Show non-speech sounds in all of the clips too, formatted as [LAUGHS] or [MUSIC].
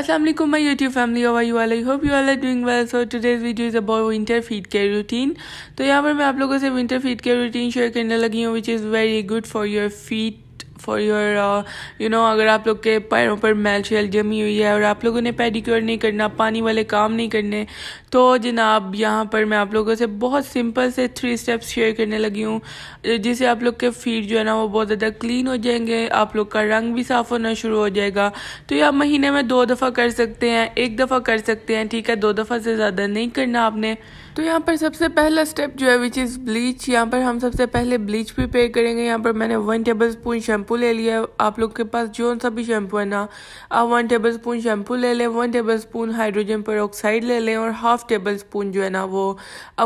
Aslam my YouTube family over you I hope you are are doing well so today's video is about winter feet care routine तो यहाँ पर मैं आप लोगों से winter feet care routine share करने लगी हूँ which is very good for your feet for your you know अगर आप लोग के पैरों पर मैल शैल जमी हुई है और आप लोगों ने पेडिक्योर नहीं करना पानी वाले काम नहीं करने तो जनाब यहाँ पर मैं आप लोगों से बहुत सिंपल से थ्री स्टेप्स शेयर करने लगी हूँ जिससे आप लोग के फीट जो है ना वो बहुत ज़्यादा क्लीन हो जाएंगे आप लोग का रंग भी साफ़ होना शुरू हो जाएगा तो ये आप महीने में दो दफ़ा कर सकते हैं एक दफ़ा कर सकते हैं ठीक है दो दफ़ा से ज़्यादा नहीं करना आपने तो यहाँ पर सबसे पहला स्टेप जो है विच इज़ ब्लीच यहाँ पर हम सबसे पहले ब्लीच प्रिपेयर करेंगे यहाँ पर मैंने one tablespoon shampoo shampoo ले लिया आप लोग के पास जो सा भी शैम्पू है ना आप वन टेबल स्पून शैम्पू ले लें वन टेबल स्पून हाइड्रोजन पर ले लें और हाफ टेबल स्पून जो है ना वो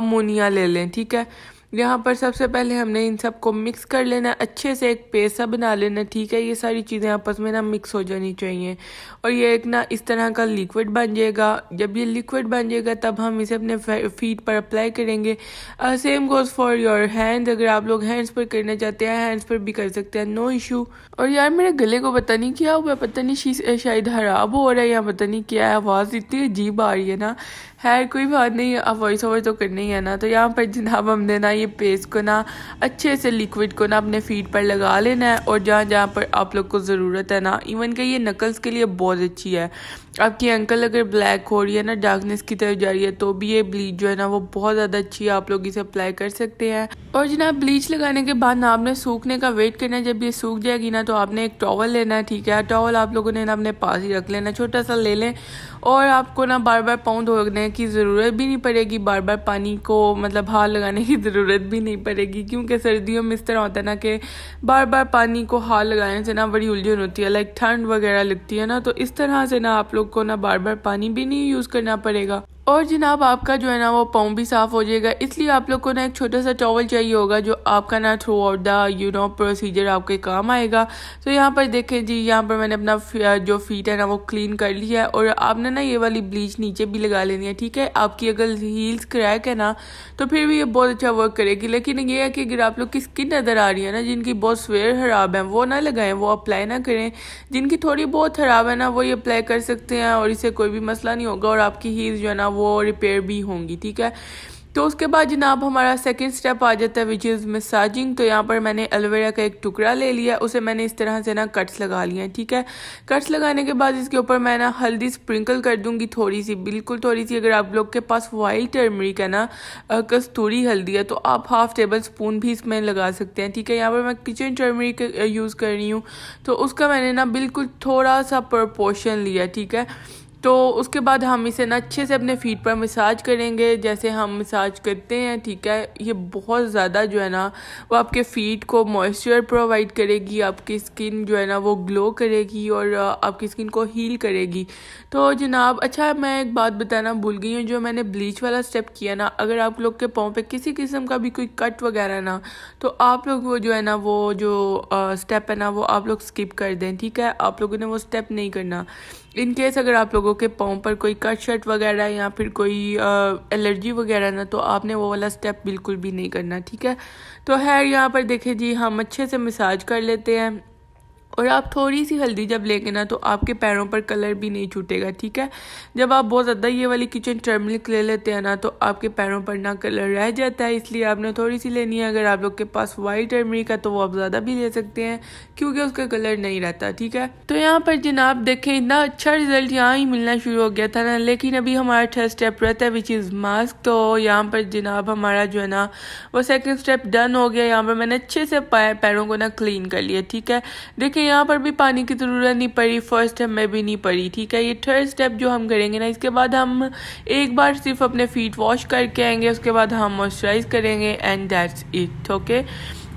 अमोनिया ले लें ठीक है यहाँ पर सबसे पहले हमने इन सबको मिक्स कर लेना अच्छे से एक पेस्ट बना लेना ठीक है ये सारी चीज़ें आपस में ना मिक्स हो जानी चाहिए और ये एक ना इस तरह का लिक्विड बन जाएगा जब ये लिक्विड बन जाएगा तब हम इसे अपने फीट पर अप्लाई करेंगे same goes for your hands अगर आप लोग हैंड्स पर करना चाहते हैं हैंड्स पर भी कर सकते हैं नो इशू और यार मेरे गले को पता नहीं क्या हुआ पता नहीं शायद खराब हो रहा है या पता नहीं क्या है आवाज़ इतनी अजीब आ रही है ना है कोई बात नहीं अब वॉइस ओवर तो करना ही है ना तो यहाँ पर जनाब हमने ना ये पेस्ट को ना अच्छे से लिक्विड को ना अपने फीट पर लगा लेना है और जहाँ जहाँ पर आप लोग को ज़रूरत है ना इवन कि ये नकल्स के लिए बहुत अच्छी है आपकी अंकल अगर ब्लैक हो रही है ना डार्कनेस की तरफ जा रही है तो भी ये ब्लीच जो है ना वो बहुत ज़्यादा अच्छी है आप लोग इसे अप्लाई कर सकते हैं और जनाब ब्लीच लगाने के बाद ना आपने सूखने का वेट करना है जब ये सूख जाएगी ना तो आपने एक टॉवल लेना है ठीक है टॉवल आप लोगों ने ना अपने पास ही रख लेना छोटा सा ले लें और आपको ना बार बार पाउंड धोने की ज़रूरत भी नहीं पड़ेगी बार बार पानी को मतलब हाथ लगाने की ज़रूरत भी नहीं पड़ेगी क्योंकि सर्दियों में इस तरह होता है ना कि बार बार पानी को हाथ लगाने से ना बड़ी उलझन होती है लाइक ठंड वगैरह लगती है ना तो इस तरह से ना आप लोग को ना बार बार पानी भी नहीं यूज़ करना पड़ेगा और जनाब आपका जो है ना वो पाँव भी साफ़ हो जाएगा इसलिए आप लोग को ना एक छोटा सा टॉवल चाहिए होगा जो आपका ना throughout the you know procedure आपके काम आएगा तो यहाँ पर देखें जी यहाँ पर मैंने अपना जो फीट है ना वो क्लीन कर लिया है और आपने ना ये वाली ब्लीच नीचे भी लगा लेनी है ठीक है आपकी अगर हील्स क्रैक है ना तो फिर भी ये बहुत अच्छा वर्क करेगी लेकिन ये है कि अगर आप लोग की स्किन नज़र आ रही है ना जिनकी बहुत स्वेयर ख़राब है वो ना लगाएं वो अप्लाई ना करें जिनकी थोड़ी बहुत ख़राब है ना वो ये अप्लाई कर सकते हैं और इससे कोई भी मसला नहीं होगा और आपकी हील्स जो है ना वो रिपेयर भी होंगी ठीक है तो उसके बाद जनाब हमारा सेकेंड स्टेप आ जाता है विच इज़ मसाजिंग तो यहाँ पर मैंने एलोवेरा का एक टुकड़ा ले लिया उसे मैंने इस तरह से ना कट्स लगा लिए हैं ठीक है कट्स लगाने के बाद इसके ऊपर मैं ना हल्दी स्प्रिंकल कर दूंगी थोड़ी सी बिल्कुल थोड़ी सी अगर आप लोग के पास वाइल्ड टर्मरिक है ना कस्तूरी हल्दी है तो आप हाफ टेबल स्पून भी इसमें लगा सकते हैं ठीक है यहाँ पर मैं किचन टर्मरिक यूज़ कर रही हूँ तो उसका मैंने ना बिल्कुल थोड़ा सा प्रपोशन लिया ठीक है तो उसके बाद हम इसे ना अच्छे से अपने फीट पर मसाज करेंगे जैसे हम मसाज करते हैं ठीक है ये बहुत ज़्यादा जो है ना वो आपके फ़ीट को मॉइस्चर प्रोवाइड करेगी आपकी स्किन जो है ना वो ग्लो करेगी और आपकी स्किन को हील करेगी तो जनाब अच्छा मैं एक बात बताना भूल गई हूँ जो मैंने ब्लीच वाला स्टेप किया ना अगर आप लोग के पाँव पर किसी किस्म का भी कोई कट वगैरह ना तो आप लोग वो जो है ना वो जो स्टेप है ना वो आप लोग स्किप कर दें ठीक है आप लोगों ने वो स्टेप नहीं करना इनकेस अगर आप लोगों के पाँव पर कोई कट शर्ट वगैरह या फिर कोई एलर्जी वगैरह ना तो आपने वो वाला स्टेप बिल्कुल भी नहीं करना ठीक है तो है यहाँ पर देखें जी हम अच्छे से मसाज कर लेते हैं और आप थोड़ी सी हल्दी जब लेंगे ना तो आपके पैरों पर कलर भी नहीं छूटेगा ठीक है जब आप बहुत ज़्यादा ये वाली किचन टर्मरिक ले लेते हैं ना तो आपके पैरों पर ना कलर रह जाता है इसलिए आपने थोड़ी सी लेनी है अगर आप लोग के पास वाइट टर्मरिक है तो वो आप ज़्यादा भी ले सकते हैं क्योंकि उसका कलर नहीं रहता ठीक है तो यहाँ पर जनाब देखें इतना अच्छा रिजल्ट यहाँ ही मिलना शुरू हो गया था ना लेकिन अभी हमारा थर्ड स्टेप रहता है विच इज़ मास्क तो यहाँ पर जनाब हमारा जो है ना वो सेकेंड स्टेप डन हो गया यहाँ पर मैंने अच्छे से पैरों को ना क्लीन कर लिया ठीक है देखिए यहाँ पर भी पानी की ज़रूरत नहीं पड़ी फर्स्ट स्टेप में भी नहीं पड़ी ठीक है ये थर्ड स्टेप जो हम करेंगे ना इसके बाद हम एक बार सिर्फ अपने फ़ीट वॉश करके आएंगे उसके बाद हम मॉइस्चराइज़ करेंगे एंड दैट्स इट ओके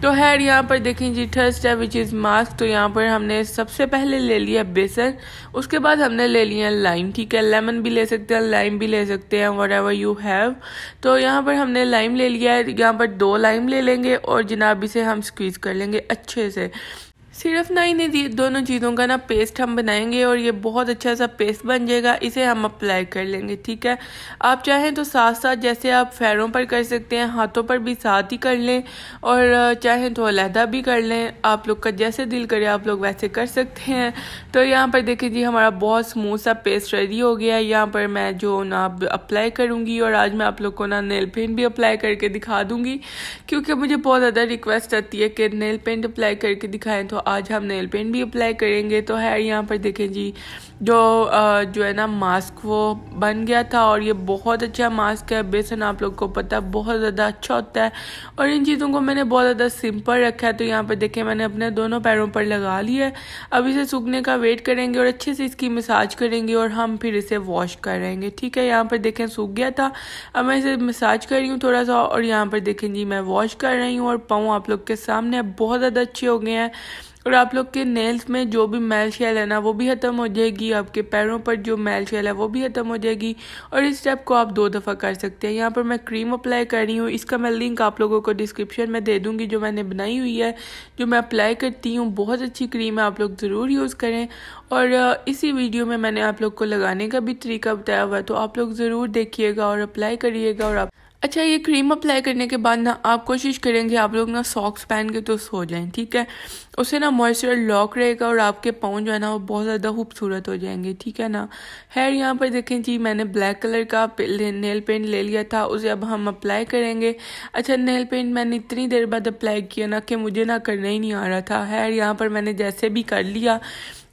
तो हैर यहाँ पर देखें जी third step which is mask तो यहाँ पर हमने सबसे पहले ले लिया बेसन उसके बाद हमने ले लिया लाइम ठीक है लेमन भी ले सकते हैं लाइम भी ले सकते हैं वट एवर यू हैव तो यहाँ पर हमने लाइम ले लिया है यहाँ पर दो लाइम ले लेंगे और जनाब इसे हम स्क्वीज़ कर लेंगे अच्छे से सिर्फ ना इन्हें दोनों चीज़ों का ना पेस्ट हम बनाएंगे और ये बहुत अच्छा सा पेस्ट बन जाएगा इसे हम अप्लाई कर लेंगे ठीक है आप चाहें तो साथ साथ जैसे आप फैरों पर कर सकते हैं हाथों पर भी साथ ही कर लें और चाहें तो अलहदा भी कर लें आप लोग का जैसे दिल करे आप लोग वैसे कर सकते हैं तो यहाँ पर देखें जी हमारा बहुत स्मूथ सा पेस्ट रेडी हो गया है यहाँ पर मैं जो ना अप्लाई करूँगी और आज मैं आप लोग को ना नेल पेंट भी अप्लाई करके दिखा दूँगी क्योंकि मुझे बहुत ज़्यादा रिक्वेस्ट आती है कि नेल पेंट अप्लाई करके दिखाएँ तो आज हम नेल पेंट भी अप्लाई करेंगे तो हेयर यहाँ पर देखें जी जो जो है ना मास्क वो बन गया था और ये बहुत अच्छा मास्क है बेसन आप लोग को पता बहुत ज़्यादा अच्छा होता है और इन चीज़ों को मैंने बहुत ज़्यादा सिंपल रखा है तो यहाँ पर देखें मैंने अपने दोनों पैरों पर लगा लिया है अब इसे सूखने का वेट करेंगे और अच्छे से इसकी मसाज करेंगे और हम फिर इसे वॉश करेंगे ठीक है यहाँ पर देखें सूख गया था अब मैं इसे मसाज कर रही हूँ थोड़ा सा और यहाँ पर देखें जी मैं वॉश कर रही हूँ और पाँव आप लोग के सामने बहुत ज़्यादा अच्छे हो गए हैं और आप लोग के नेल्स में जो भी मैल शैल है ना वो भी ख़त्म हो जाएगी आपके पैरों पर जो मैल शैल है वो भी ख़त्म हो जाएगी और इस स्टेप को आप दो दफ़ा कर सकते हैं यहाँ पर मैं क्रीम अप्लाई कर रही हूँ इसका मैं लिंक आप लोगों को डिस्क्रिप्शन में दे दूँगी जो मैंने बनाई हुई है जो मैं अप्लाई करती हूँ बहुत अच्छी क्रीम है आप लोग ज़रूर यूज़ करें और इसी वीडियो में मैंने आप लोग को लगाने का भी तरीका बताया हुआ है तो आप लोग ज़रूर देखिएगा और अप्लाई करिएगा और आप अच्छा ये क्रीम अप्लाई करने के बाद ना आप कोशिश करेंगे आप लोग ना सॉक्स पहन के तो सो जाएं ठीक है उससे ना मॉइस्चर लॉक रहेगा और आपके पाँव जो है ना वो बहुत ज़्यादा खूबसूरत हो जाएंगे ठीक है ना हेयर यहाँ पर देखें जी मैंने ब्लैक कलर का नेल पेंट ले लिया था उसे अब हम अप्लाई करेंगे अच्छा नेल पेंट मैंने इतनी देर बाद अप्लाई किया ना कि मुझे ना करना ही नहीं आ रहा था हेयर यहाँ पर मैंने जैसे भी कर लिया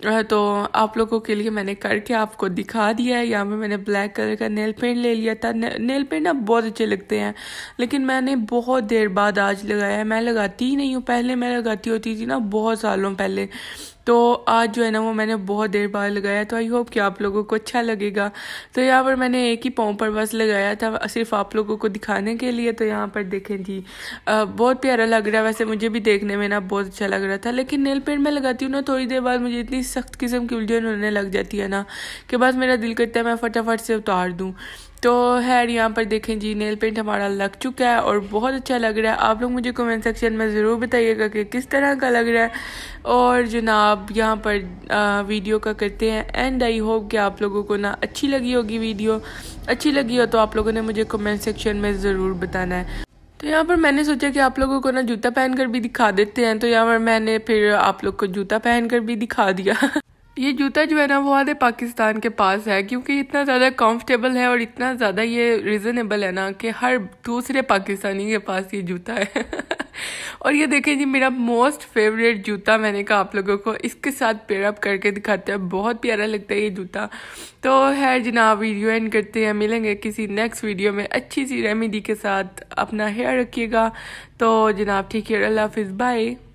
तो आप लोगों के लिए मैंने करके आपको दिखा दिया है यहाँ पे मैंने ब्लैक कलर का नेल पेंट ले लिया था ने, नेल पेंट ना बहुत अच्छे लगते हैं लेकिन मैंने बहुत देर बाद आज लगाया है मैं लगाती ही नहीं हूँ पहले मैं लगाती होती थी ना बहुत सालों पहले तो आज जो है ना वो मैंने बहुत देर बाद लगाया तो आई होप कि आप लोगों को अच्छा लगेगा तो यहाँ पर मैंने एक ही पाँव पर बस लगाया था सिर्फ आप लोगों को दिखाने के लिए तो यहाँ पर देखें जी बहुत प्यारा लग रहा है वैसे मुझे भी देखने में ना बहुत अच्छा लग रहा था लेकिन नेल पेंट मैं लगाती हूँ ना थोड़ी देर बाद मुझे इतनी सख्त किस्म की उलझन होने लग जाती है ना कि बस मेरा दिल करता है मैं फटाफट से उतार दूँ तो खैर यहाँ पर देखें जी नेल पेंट हमारा लग चुका है और बहुत अच्छा लग रहा है आप लोग मुझे कमेंट सेक्शन में ज़रूर बताइएगा कि किस तरह का लग रहा है और जनाब यहाँ पर आ, वीडियो का करते हैं एंड आई होप कि आप लोगों को ना अच्छी लगी होगी वीडियो अच्छी लगी हो तो आप लोगों ने मुझे कमेंट सेक्शन में ज़रूर बताना है तो यहाँ पर मैंने सोचा कि आप लोगों को ना जूता पहन कर भी दिखा देते हैं तो यहाँ पर मैंने फिर आप लोग को जूता पहन कर भी दिखा दिया [LAUGHS] ये जूता जो है ना वो आधे पाकिस्तान के पास है क्योंकि इतना ज़्यादा कंफर्टेबल है और इतना ज़्यादा ये रिजनेबल है ना कि हर दूसरे पाकिस्तानी के पास ये जूता है [LAUGHS] और ये देखें जी मेरा मोस्ट फेवरेट जूता मैंने कहा आप लोगों को इसके साथ पेयरअप करके दिखाते हैं बहुत प्यारा लगता है ये जूता तो है जनाब वीडियो एंड करते हैं मिलेंगे किसी नेक्स्ट वीडियो में अच्छी सी रेमेडी के साथ अपना हेयर रखिएगा तो जनाब ठीक है अल्लाह हाफिज़ बाय